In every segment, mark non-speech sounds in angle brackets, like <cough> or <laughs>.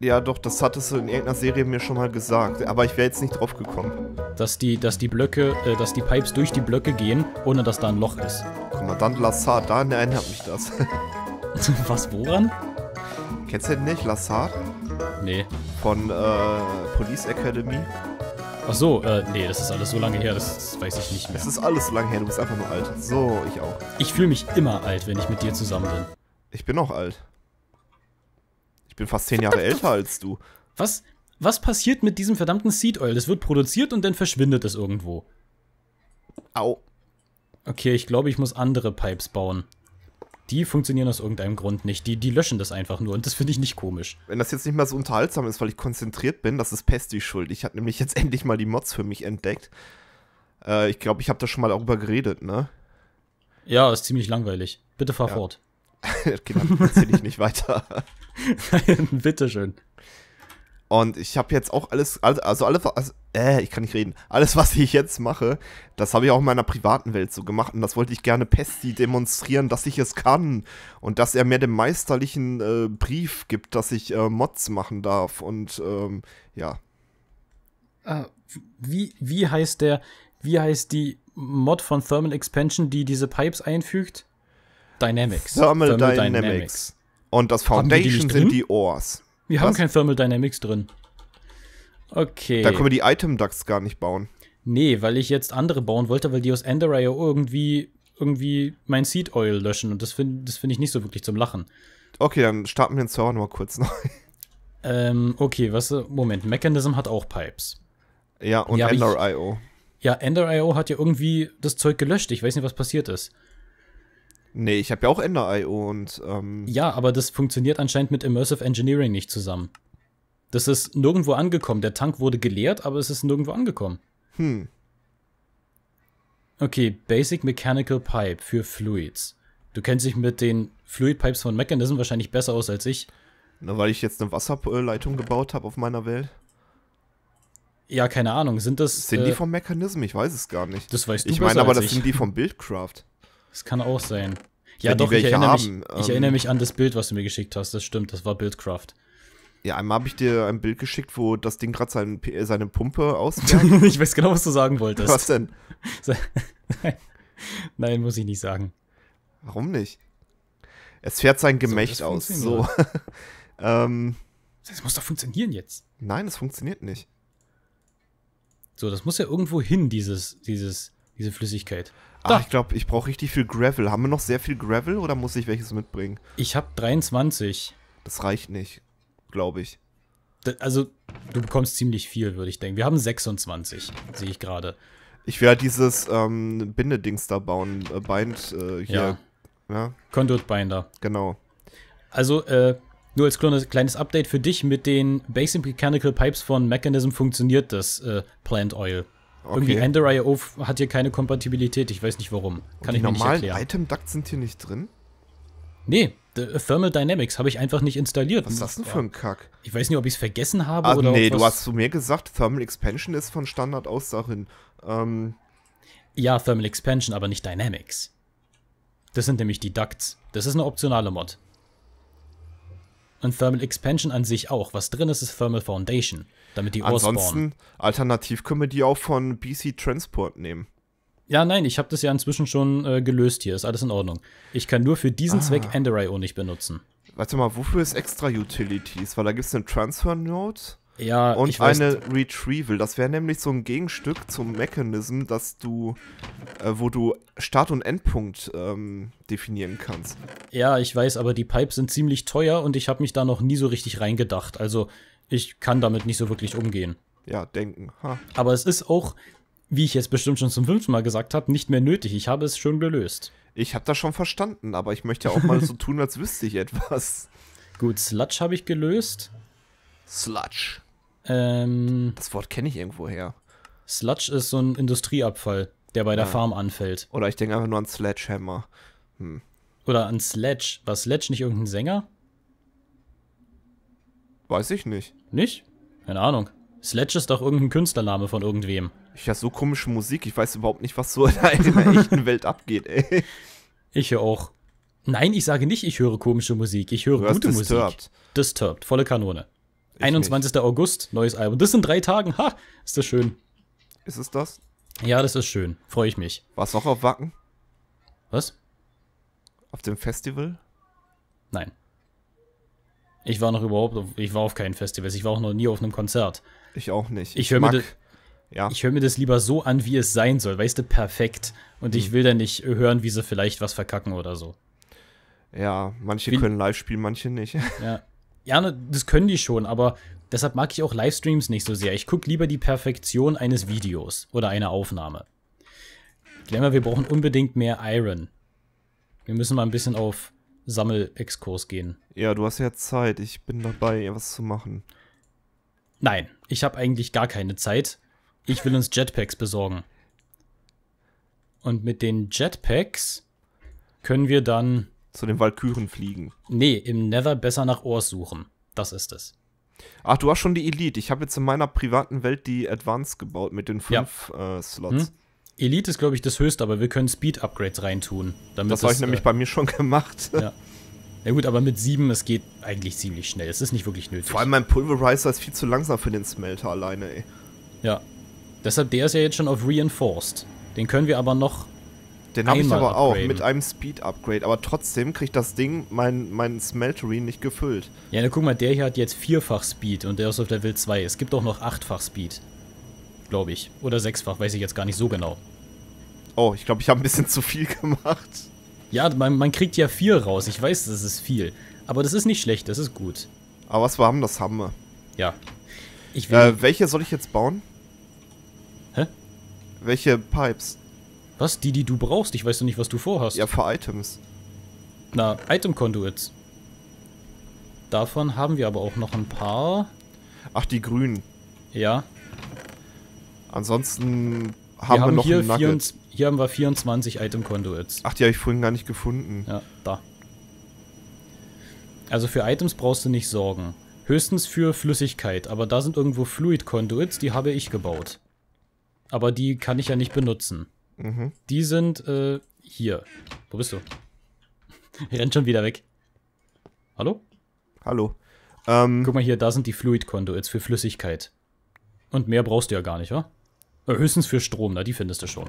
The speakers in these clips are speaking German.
Ja, doch, das hattest du in irgendeiner Serie mir schon mal gesagt, aber ich wäre jetzt nicht drauf gekommen. Dass die, dass die Blöcke, äh, dass die Pipes durch die Blöcke gehen, ohne dass da ein Loch ist. Kommandant Lassard, da erinnert mich das. <laughs> Was, woran? Kennst du den nicht, Lassard? Nee. Von, äh, Police Academy? Ach so, äh, nee, das ist alles so lange her, das weiß ich nicht mehr. Es ist alles so lange her, du bist einfach nur alt. So, ich auch. Ich fühle mich immer alt, wenn ich mit dir zusammen bin. Ich bin auch alt bin fast zehn Jahre älter als du. Was, was passiert mit diesem verdammten Seed Oil? Das wird produziert und dann verschwindet es irgendwo. Au. Okay, ich glaube, ich muss andere Pipes bauen. Die funktionieren aus irgendeinem Grund nicht. Die, die löschen das einfach nur und das finde ich nicht komisch. Wenn das jetzt nicht mehr so unterhaltsam ist, weil ich konzentriert bin, das ist Pestis schuld. Ich habe nämlich jetzt <laughs> endlich mal die Mods für mich entdeckt. Äh, ich glaube, ich habe da schon mal darüber geredet, ne? Ja, ist ziemlich langweilig. Bitte fahr ja. fort genau, <laughs> erzähle ich nicht weiter. <laughs> Bitteschön. Und ich habe jetzt auch alles, also alles, also, äh, ich kann nicht reden. Alles, was ich jetzt mache, das habe ich auch in meiner privaten Welt so gemacht. Und das wollte ich gerne Pesti demonstrieren, dass ich es kann. Und dass er mir den meisterlichen äh, Brief gibt, dass ich äh, Mods machen darf. Und ähm, ja. Äh, wie, wie heißt der, wie heißt die Mod von Thermal Expansion, die diese Pipes einfügt? Dynamics. Thermal, Thermal Dynamics. Dynamics. Und das Foundation die sind die Oars. Wir Was? haben kein Thermal Dynamics drin. Okay. Da können wir die Item Ducks gar nicht bauen. Nee, weil ich jetzt andere bauen wollte, weil die aus Enderio irgendwie, irgendwie mein Seed Oil löschen. Und das finde das find ich nicht so wirklich zum Lachen. Okay, dann starten wir den Server nochmal kurz neu. Ähm, okay, was, Moment, Mechanism hat auch Pipes. Ja, und ja, Ender.io. Ja, Ender.io hat ja irgendwie das Zeug gelöscht. Ich weiß nicht, was passiert ist. Nee, ich habe ja auch Ender.io und. Ähm ja, aber das funktioniert anscheinend mit Immersive Engineering nicht zusammen. Das ist nirgendwo angekommen. Der Tank wurde geleert, aber es ist nirgendwo angekommen. Hm. Okay, Basic Mechanical Pipe für Fluids. Du kennst dich mit den Fluid Pipes von Mechanism wahrscheinlich besser aus als ich. Na, weil ich jetzt eine Wasserleitung gebaut habe auf meiner Welt. Ja, keine Ahnung. Sind das. Sind äh, die vom Mechanism? Ich weiß es gar nicht. Das weißt du Ich meine aber, das sind die vom Buildcraft. Das kann auch sein. Ja, doch, ich erinnere, haben, mich, ich ähm. erinnere mich an das Bild, was du mir geschickt hast. Das stimmt, das war Bildcraft. Ja, einmal habe ich dir ein Bild geschickt, wo das Ding gerade sein, äh, seine Pumpe <laughs> ausmerkt. ich weiß genau, was du sagen wolltest. Was denn? <laughs> Nein, muss ich nicht sagen. Warum nicht? Es fährt sein Gemächt so, aus. <laughs> So. ähm, das muss doch funktionieren jetzt. Nein, es funktioniert nicht. So, das muss ja irgendwo hin, dieses, dieses, diese Flüssigkeit. Da. Ach, ich glaube, ich brauche richtig viel Gravel. Haben wir noch sehr viel Gravel oder muss ich welches mitbringen? Ich habe 23. Das reicht nicht, glaube ich. Da, also, du bekommst ziemlich viel, würde ich denken. Wir haben 26, sehe ich gerade. Ich werde dieses ähm, Bindedings da bauen. Äh, Bind äh, hier. Ja. ja. Conduit Binder. Genau. Also, äh, nur als kleines Update für dich: Mit den Basic Mechanical Pipes von Mechanism funktioniert das äh, Plant Oil. Okay. Irgendwie Ender.io hat hier keine Kompatibilität, ich weiß nicht warum. Kann ich mir nicht erklären. Die normalen Item-Ducts sind hier nicht drin? Nee, äh, Thermal Dynamics habe ich einfach nicht installiert. Was ist das denn für ein Kack? Ich weiß nicht, ob ich es vergessen habe ah, oder Nee, du hast zu mir gesagt, Thermal Expansion ist von Standard aus darin. Ähm ja, Thermal Expansion, aber nicht Dynamics. Das sind nämlich die Ducts. Das ist eine optionale Mod. Und Thermal Expansion an sich auch. Was drin ist, ist Thermal Foundation. Damit die Ohren Ansonsten alternativ können wir die auch von BC Transport nehmen. Ja, nein, ich habe das ja inzwischen schon äh, gelöst hier. Ist alles in Ordnung. Ich kann nur für diesen ah. Zweck Enderio nicht benutzen. Warte mal, wofür ist extra Utilities? Weil da gibt es einen Transfer Node ja, und eine Retrieval. Das wäre nämlich so ein Gegenstück zum Mechanism, dass du, äh, wo du Start- und Endpunkt ähm, definieren kannst. Ja, ich weiß, aber die Pipes sind ziemlich teuer und ich habe mich da noch nie so richtig reingedacht. Also ich kann damit nicht so wirklich umgehen. Ja, denken. Ha. Aber es ist auch, wie ich jetzt bestimmt schon zum fünften Mal gesagt habe, nicht mehr nötig. Ich habe es schon gelöst. Ich habe das schon verstanden, aber ich möchte ja auch mal so <laughs> tun, als wüsste ich etwas. Gut, Sludge habe ich gelöst. Sludge. Ähm, das Wort kenne ich irgendwoher. Sludge ist so ein Industrieabfall, der bei der ah. Farm anfällt. Oder ich denke einfach nur an Sledgehammer. Hm. Oder an Sledge. War Sledge nicht irgendein Sänger? Weiß ich nicht. Nicht? Keine Ahnung. Sledge ist doch irgendein Künstlername von irgendwem. Ich Ja, so komische Musik. Ich weiß überhaupt nicht, was so in der echten Welt abgeht, ey. Ich höre auch. Nein, ich sage nicht, ich höre komische Musik. Ich höre gute disturbed. Musik. Disturbed. Volle Kanone. Ich 21. Nicht. August, neues Album. Das sind drei Tagen. Ha, ist das schön. Ist es das? Ja, das ist schön. Freue ich mich. Warst du noch auf Wacken? Was? Auf dem Festival? Nein. Ich war noch überhaupt, auf, ich war auf keinen Festivals, ich war auch noch nie auf einem Konzert. Ich auch nicht. Ich, ich höre mir, ja. hör mir das lieber so an, wie es sein soll, weißt du, perfekt. Und hm. ich mhm. will dann nicht hören, wie sie vielleicht was verkacken oder so. Ja, manche wie, können live spielen, manche nicht. <laughs> Ja. ja, ne, das können die schon, aber deshalb mag ich auch Livestreams nicht so sehr. Ich gucke lieber die Perfektion eines Videos oder einer Aufnahme. Glamour, wir brauchen unbedingt mehr Iron. Wir müssen mal ein bisschen auf Sammelexkurs gehen. Ja, du hast ja Zeit. Ich bin dabei, was zu machen. Nein, ich habe eigentlich gar keine Zeit. Ich will uns Jetpacks besorgen. Und mit den Jetpacks können wir dann. Zu den Valkyren fliegen. Nee, im Nether besser nach Ohrs suchen. Das ist es. Ach, du hast schon die Elite. Ich habe jetzt in meiner privaten Welt die Advance gebaut mit den fünf ja. äh, Slots. Hm? Elite ist, glaube ich, das höchste, aber wir können Speed-Upgrades reintun. das habe ich nämlich äh, bei mir schon gemacht. <laughs> Ja. ja gut, aber mit 7, es geht eigentlich ziemlich schnell. Es ist nicht wirklich nötig. Vor allem mein Pulverizer ist viel zu langsam für den Smelter alleine, ey. Ja. Deshalb, der ist ja jetzt schon auf Reinforced. Den können wir aber noch den habe ich aber upgraden. auch mit einem Speed-Upgrade. Aber trotzdem kriegt das Ding meinen mein Smeltery nicht gefüllt. Ja, na guck mal, der hier hat jetzt vierfach Speed und der ist auf Level 2. Es gibt auch noch achtfach Speed glaube ich. Oder sechsfach, weiß ich jetzt gar nicht so genau. Oh, ich glaube, ich habe ein bisschen zu viel <laughs> gemacht. Ja, man, man, kriegt ja vier raus. Ich weiß, das ist viel. Aber das ist nicht schlecht, das ist gut. Aber was wir haben, das haben wir. Ja. Ich will äh, welche soll ich jetzt bauen? Hä? Welche Pipes? Was? Die, die du brauchst? Ich weiß doch nicht, was du vorhast. Ja, für Items. Na, Item Conduits. Davon haben wir aber auch noch ein paar. Ach, die grünen. Ja. Ansonsten haben wir, haben wir noch hier, 24, hier haben wir 24 Item-Conduits. Ach, die habe ich vorhin gar nicht gefunden. Ja, da. Also für Items brauchst du nicht sorgen. Höchstens für Flüssigkeit, aber da sind irgendwo Fluid-Conduits, die habe ich gebaut. Aber die kann ich ja nicht benutzen. Mhm. Die sind äh, hier. Wo bist du? <laughs> Renn schon wieder weg. Hallo? Hallo. Ähm, Guck mal hier, da sind die Fluid-Conduits für Flüssigkeit. Und mehr brauchst du ja gar nicht, wa? Äh, höchstens für Strom, na, die findest du schon.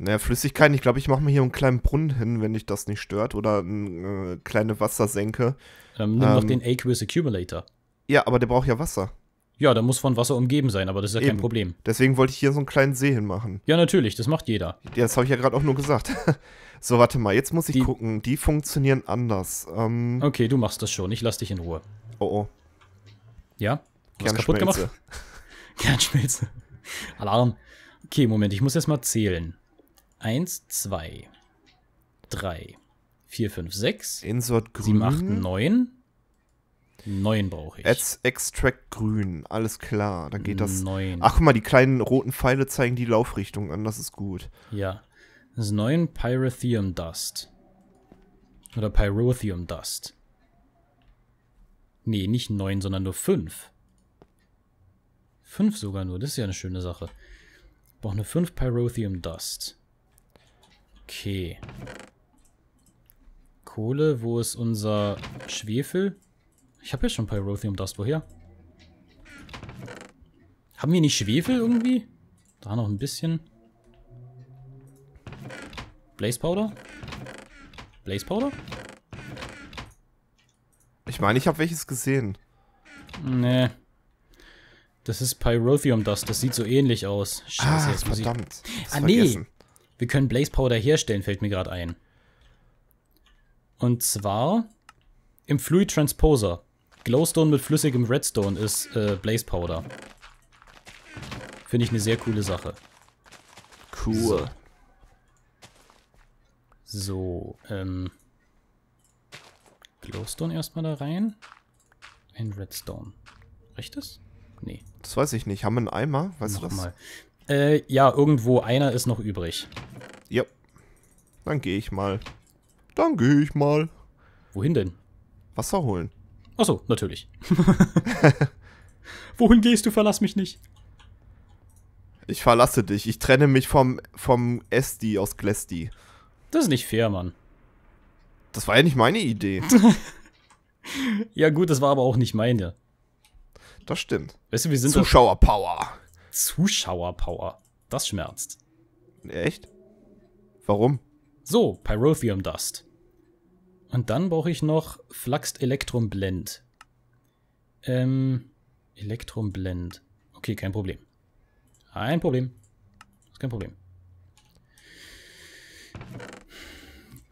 Naja, Flüssigkeit, ich glaube, ich mache mir hier einen kleinen Brunnen hin, wenn dich das nicht stört. Oder eine äh, kleine Wassersenke. Ähm, nimm ähm, doch den Aqueous Accumulator. Ja, aber der braucht ja Wasser. Ja, der muss von Wasser umgeben sein, aber das ist ja Eben. kein Problem. Deswegen wollte ich hier so einen kleinen See hinmachen. Ja, natürlich, das macht jeder. Ja, Das habe ich ja gerade auch nur gesagt. <laughs> so, warte mal, jetzt muss ich die gucken. Die funktionieren anders. Ähm, okay, du machst das schon. Ich lass dich in Ruhe. Oh oh. Ja? Du hast kaputt gemacht? <laughs> <laughs> Kernschmelze. Alarm. Okay, Moment, ich muss erst mal zählen. Eins, zwei, drei, vier, fünf, sechs. Insert grün. Sieben, acht, neun. Neun brauche ich. Ads Extract grün. Alles klar, dann geht das. Neun. Ach, guck mal, die kleinen roten Pfeile zeigen die Laufrichtung an. Das ist gut. Ja. Das ist neun Pyrethium Dust. Oder Pyrothium Dust. Nee, nicht neun, sondern nur fünf. Fünf sogar nur, das ist ja eine schöne Sache. Ich brauche nur 5 Pyrothium Dust. Okay. Kohle, wo ist unser Schwefel? Ich habe ja schon Pyrothium Dust, woher? Haben wir nicht Schwefel irgendwie? Da noch ein bisschen. Blaze Powder? Blaze Powder? Ich meine, ich habe welches gesehen. Nee. Das ist Pyrovium Dust. Das sieht so ähnlich aus. Scheiße, ah, jetzt muss verdammt. Ich... Ah, nee. Wir können Blaze Powder herstellen, fällt mir gerade ein. Und zwar im Fluid Transposer. Glowstone mit flüssigem Redstone ist äh, Blaze Powder. Finde ich eine sehr coole Sache. Cool. So, so ähm. Glowstone erstmal da rein. Ein Redstone. Reicht das? Nee. Das weiß ich nicht. Haben wir einen Eimer? Weißt Noch du das? Mal. Äh, ja, irgendwo einer ist noch übrig. Ja. Dann gehe ich mal. Dann gehe ich mal. Wohin denn? Wasser holen. Achso, natürlich. <laughs> Wohin gehst du? Verlass mich nicht. Ich verlasse dich. Ich trenne mich vom, vom Esti aus Glesti. Das ist nicht fair, Mann. Das war ja nicht meine Idee. <laughs> ja, gut, das war aber auch nicht meine. Das stimmt. Weißt du, wir sind Zuschauerpower. Zuschauerpower. Das schmerzt. Echt? Warum? So, Pyrothium Dust. Und dann brauche ich noch Flaxt Electrum Blend. Ähm, Electrum Blend. Okay, kein Problem. Ein Problem. Ist kein Problem.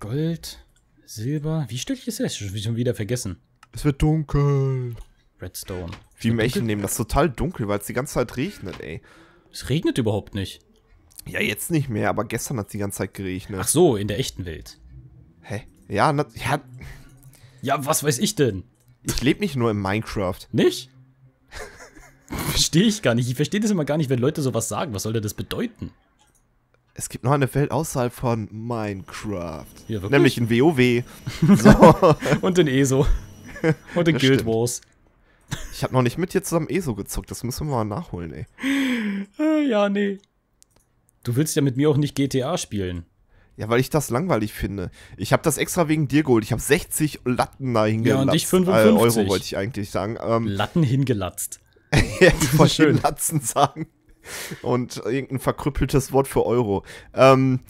Gold, Silber. Wie stöcklich ist das? Ich Schon wieder vergessen. Es wird dunkel. Redstone. Wie Mächen nehmen das total dunkel, weil es die ganze Zeit regnet, ey. Es regnet überhaupt nicht. Ja, jetzt nicht mehr, aber gestern hat es die ganze Zeit geregnet. Ach so, in der echten Welt. Hä? Ja, na, ja. Ja, was weiß ich denn? Ich lebe nicht nur in Minecraft. Nicht? <laughs> verstehe ich gar nicht. Ich verstehe das immer gar nicht, wenn Leute sowas sagen. Was soll denn das bedeuten? Es gibt noch eine Welt außerhalb von Minecraft. Ja, wirklich? Nämlich in WoW. <laughs> So. Und in ESO. <laughs> Und in Guild stimmt. Wars. Ich habe noch nicht mit dir zusammen ESO gezockt. Das müssen wir mal nachholen, ey. Äh, ja, nee. Du willst ja mit mir auch nicht GTA spielen. Ja, weil ich das langweilig finde. Ich habe das extra wegen dir geholt. Ich habe 60 Latten da hingelatzt. Ja, und ich 55. Äh, Euro wollte ich eigentlich sagen. Ähm, Latten hingelatzt. <laughs> ja, ich wollte schön Latzen sagen. Und irgendein verkrüppeltes Wort für Euro. Ähm,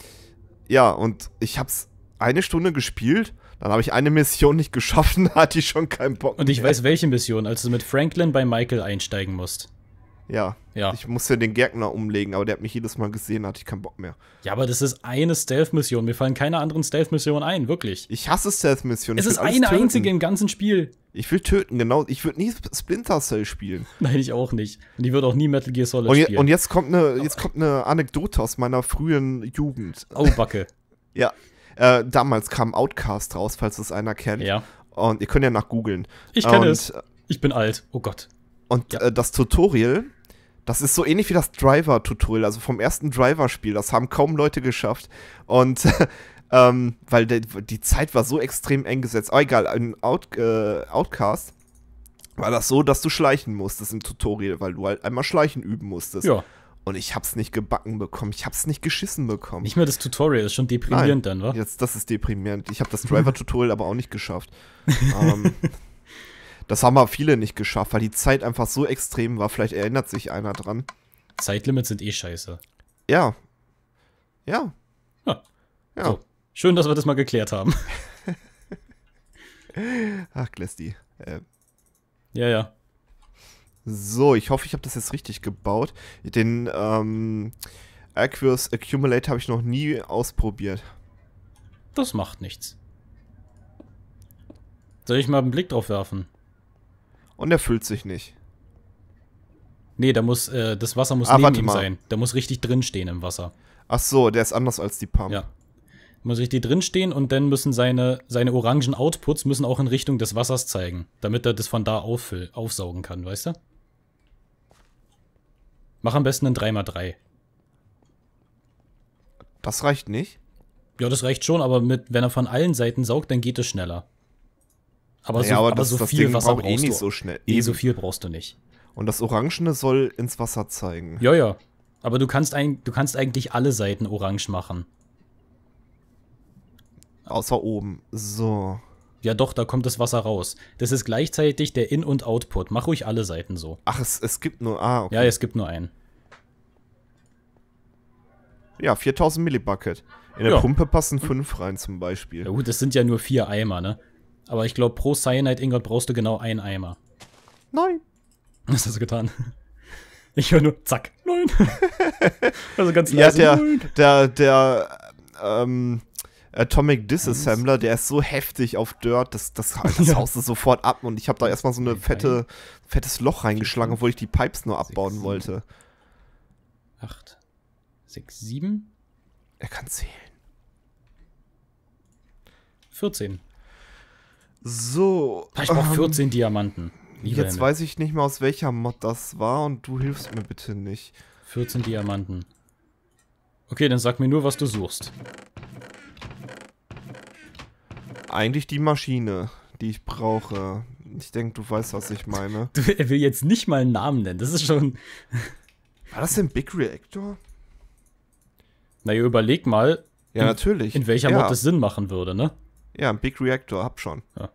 ja, und ich habe es eine Stunde gespielt dann habe ich eine Mission nicht geschafft und <laughs> hatte ich schon keinen Bock. Mehr. Und ich weiß welche Mission, als du mit Franklin bei Michael einsteigen musst. Ja. ja. Ich musste den Gärtner umlegen, aber der hat mich jedes Mal gesehen, hatte ich keinen Bock mehr. Ja, aber das ist eine Stealth-Mission. Mir fallen keine anderen Stealth-Missionen ein, wirklich. Ich hasse Stealth-Missionen. Es ist eine töten. einzige im ganzen Spiel. Ich will töten, genau. Ich würde nie Splinter Cell spielen. <laughs> Nein, ich auch nicht. Und ich würde auch nie Metal Gear Solid und je, spielen. Und jetzt kommt eine, jetzt Anekdote aus meiner frühen Jugend. Oh, Backe. <laughs> ja. Äh, damals kam Outcast raus, falls es einer kennt. Ja. Und ihr könnt ja nach googeln. Ich kenne es. Ich bin alt. Oh Gott. Und ja. äh, das Tutorial, das ist so ähnlich wie das Driver-Tutorial, also vom ersten Driver-Spiel. Das haben kaum Leute geschafft. Und <laughs> ähm, weil de, die Zeit war so extrem eng gesetzt. Aber oh, egal, in Out, äh, Outcast war das so, dass du schleichen musstest im Tutorial, weil du halt einmal schleichen üben musstest. Ja. Und ich hab's nicht gebacken bekommen. Ich hab's nicht geschissen bekommen. Nicht mehr das Tutorial, das ist schon deprimierend Nein, dann, wa? Jetzt, das ist deprimierend. Ich habe das <laughs> Driver-Tutorial aber auch nicht geschafft. ähm, <laughs> das haben aber viele nicht geschafft, weil die Zeit einfach so extrem war. Vielleicht erinnert sich einer dran. Zeitlimits sind eh scheiße. Ja. Ja. Ja. ja. So. Schön, dass wir das mal geklärt haben. <laughs> Ach, Glesty. Äh. Ja, ja. So, ich hoffe, ich habe das jetzt richtig gebaut. Den ähm, Aqueous Accumulator habe ich noch nie ausprobiert. Das macht nichts. Soll ich mal einen Blick drauf werfen? Und er füllt sich nicht. Nee, da muss, äh, das Wasser muss ah, neben ihm mal. sein. Der muss richtig drinstehen im Wasser. Ach so, der ist anders als die Pump. Ja. Muss richtig drinstehen und dann müssen seine, seine orangen Outputs müssen auch in Richtung des Wassers zeigen, damit er das von da auffüll, aufsaugen kann, weißt du? Mach am besten ein 3x3. Das reicht nicht? Ja, das reicht schon, aber mit, wenn er von allen Seiten saugt, dann geht es schneller. Aber naja, so, aber, aber das, so das viel Ding Wasser eh brauchst eh nicht du. so schnell. Nee, so viel brauchst du nicht. Und das Orangene soll ins Wasser zeigen. Ja, ja. Aber du kannst, ein, du kannst eigentlich alle Seiten orange machen. Außer oben. So. Ja doch, da kommt das Wasser raus. Das ist gleichzeitig der In- und Output. Mach ruhig alle Seiten so. Ach, es, es gibt nur... Ah, okay. Ja, es gibt nur einen. Ja, 4000 Millibucket. In der ja. Pumpe passen fünf rein zum Beispiel. Ja gut, das sind ja nur vier Eimer, ne? Aber ich glaube, pro Cyanide-Ingot brauchst du genau einen Eimer. Nein. <laughs> Was hast du getan? Ich höre nur, zack, nein. <laughs> also ganz leise, ja, der, nein. der, der, ähm, Atomic Disassembler, der ist so heftig auf Dirt, das, das, das <laughs> ja. haust es sofort ab und ich habe da erstmal so eine fette, fettes Loch reingeschlagen, obwohl ich die Pipes nur abbauen sechs, wollte. Acht, sechs, sieben. Er kann zählen. 14. So. Ich brauche ähm, Diamanten. Liebe jetzt Hände. weiß ich nicht mehr, aus welcher Mod das war und du hilfst mir bitte nicht. 14 Diamanten. Okay, dann sag mir nur, was du suchst eigentlich die Maschine, die ich brauche. Ich denke, du weißt, was ich meine. Du, er will jetzt nicht mal einen Namen nennen. Das ist schon. War das denn Big Reactor? Naja, überleg mal. Ja, in, natürlich. In welcher ja. Mod das Sinn machen würde, ne? Ja, Big Reactor, hab schon. Ja.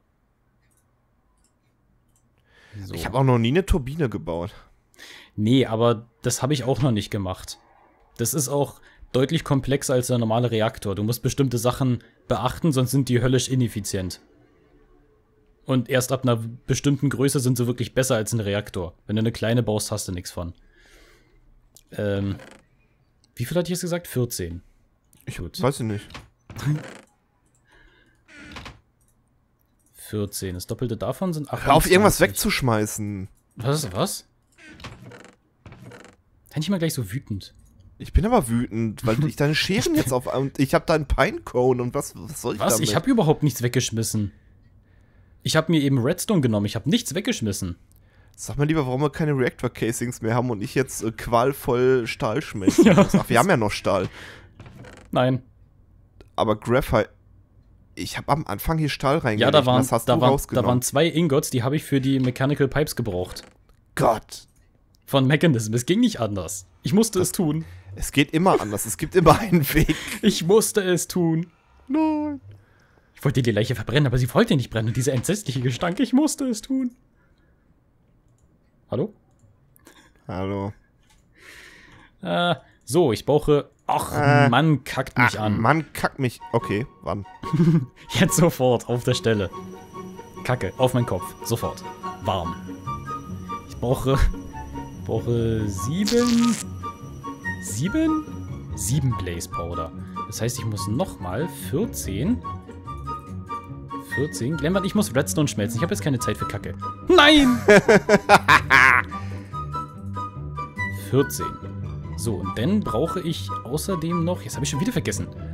So. Ich habe auch noch nie eine Turbine gebaut. Nee, aber das habe ich auch noch nicht gemacht. Das ist auch deutlich komplexer als der normale Reaktor. Du musst bestimmte Sachen beachten, sonst sind die höllisch ineffizient. Und erst ab einer bestimmten Größe sind sie wirklich besser als ein Reaktor. Wenn du eine kleine baust, hast du nichts von. Ähm, wie viel hatte ich jetzt gesagt? 14. Ich Gut. weiß ich nicht. 14. <laughs> Das Doppelte davon sind 28. Hör auf, irgendwas wegzuschmeißen. Was? Was? Dann ich mal gleich so wütend. Ich bin aber wütend, weil <laughs> ich deine Scheren jetzt auf und ich habe deinen Pinecone und was, was soll ich was? damit? Ich habe überhaupt nichts weggeschmissen. Ich habe mir eben Redstone genommen. Ich habe nichts weggeschmissen. Sag mal lieber, warum wir keine Reactor-Casings mehr haben und ich jetzt äh, qualvoll Stahl schmeiße. <laughs> ja. Ach, wir haben ja noch Stahl. Nein. Aber Graphite. Ich habe am Anfang hier Stahl reingelegt. Ja, da waren, das hast da, du waren, da waren zwei Ingots, die habe ich für die Mechanical Pipes gebraucht. Gott. Von Mechanism. Es ging nicht anders. Ich musste das, es tun. Es geht immer anders. Es gibt immer einen Weg. <laughs> Ich musste es tun. Nein. Ich wollte die Leiche verbrennen, aber sie wollte nicht brennen. Und dieser entsetzliche Gestank, ich musste es tun. Hallo? Hallo. Äh, so, ich brauche. Ach, äh, Mann kackt mich ach, an. Mann kackt mich. Okay, wann? <laughs> Jetzt sofort, auf der Stelle. Kacke, auf meinen Kopf. Sofort. Warm. Ich brauche. Ich Brauche sieben. 7? 7 Blaze Powder. Das heißt, ich muss nochmal 14. 14. Glemmert, ich muss Redstone schmelzen. Ich habe jetzt keine Zeit für Kacke. Nein! 14. <laughs> So, und dann brauche ich außerdem noch... Jetzt habe ich schon wieder vergessen.